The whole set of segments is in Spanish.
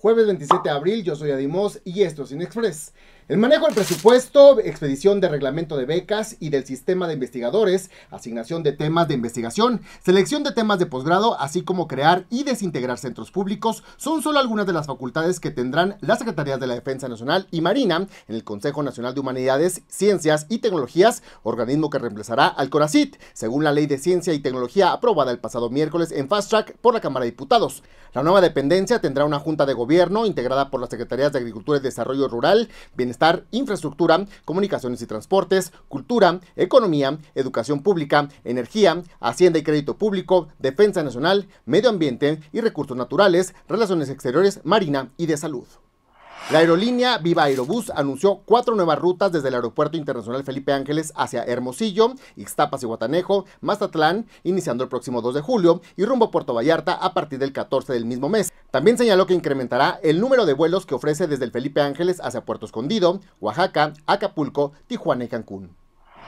Jueves 27 de abril, yo soy Adimos y esto es Inexpress. El manejo del presupuesto, expedición de reglamento de becas y del sistema de investigadores, asignación de temas de investigación, selección de temas de posgrado, así como crear y desintegrar centros públicos, son solo algunas de las facultades que tendrán las Secretarías de la Defensa Nacional y Marina en el Consejo Nacional de Humanidades, Ciencias y Tecnologías, organismo que reemplazará al Coracit, según la Ley de Ciencia y Tecnología aprobada el pasado miércoles en Fast Track por la Cámara de Diputados. La nueva dependencia tendrá una junta de gobierno integrada por las Secretarías de Agricultura y Desarrollo Rural, Bienestar infraestructura, comunicaciones y transportes, cultura, economía, educación pública, energía, hacienda y crédito público, defensa nacional, medio ambiente y recursos naturales, relaciones exteriores, marina y de salud. La aerolínea Viva Aerobús anunció cuatro nuevas rutas desde el Aeropuerto Internacional Felipe Ángeles hacia Hermosillo, Ixtapas y Guatanejo, Mazatlán, iniciando el próximo 2 de julio, y rumbo a Puerto Vallarta a partir del 14 del mismo mes. También señaló que incrementará el número de vuelos que ofrece desde el Felipe Ángeles hacia Puerto Escondido, Oaxaca, Acapulco, Tijuana y Cancún.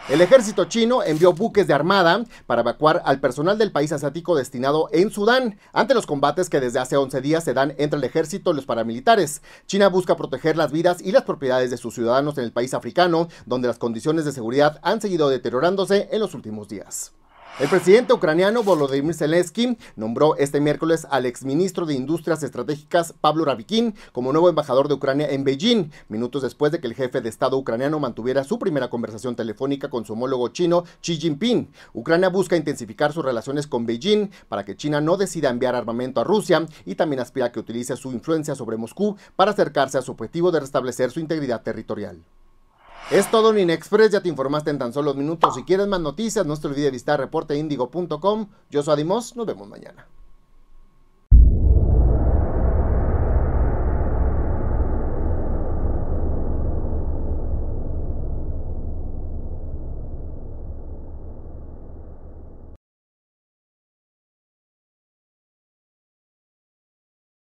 El ejército chino envió buques de armada para evacuar al personal del país asiático destinado en Sudán ante los combates que desde hace 11 días se dan entre el ejército y los paramilitares. China busca proteger las vidas y las propiedades de sus ciudadanos en el país africano, donde las condiciones de seguridad han seguido deteriorándose en los últimos días. El presidente ucraniano Volodymyr Zelensky nombró este miércoles al exministro de Industrias Estratégicas Pablo Rabikin, como nuevo embajador de Ucrania en Beijing, minutos después de que el jefe de Estado ucraniano mantuviera su primera conversación telefónica con su homólogo chino Xi Jinping. Ucrania busca intensificar sus relaciones con Beijing para que China no decida enviar armamento a Rusia y también aspira a que utilice su influencia sobre Moscú para acercarse a su objetivo de restablecer su integridad territorial. Es todo en Inexpress, ya te informaste en tan solo minutos. Si quieres más noticias, no te olvides de visitar reporteindigo.com. Yo soy Adimos, nos vemos mañana.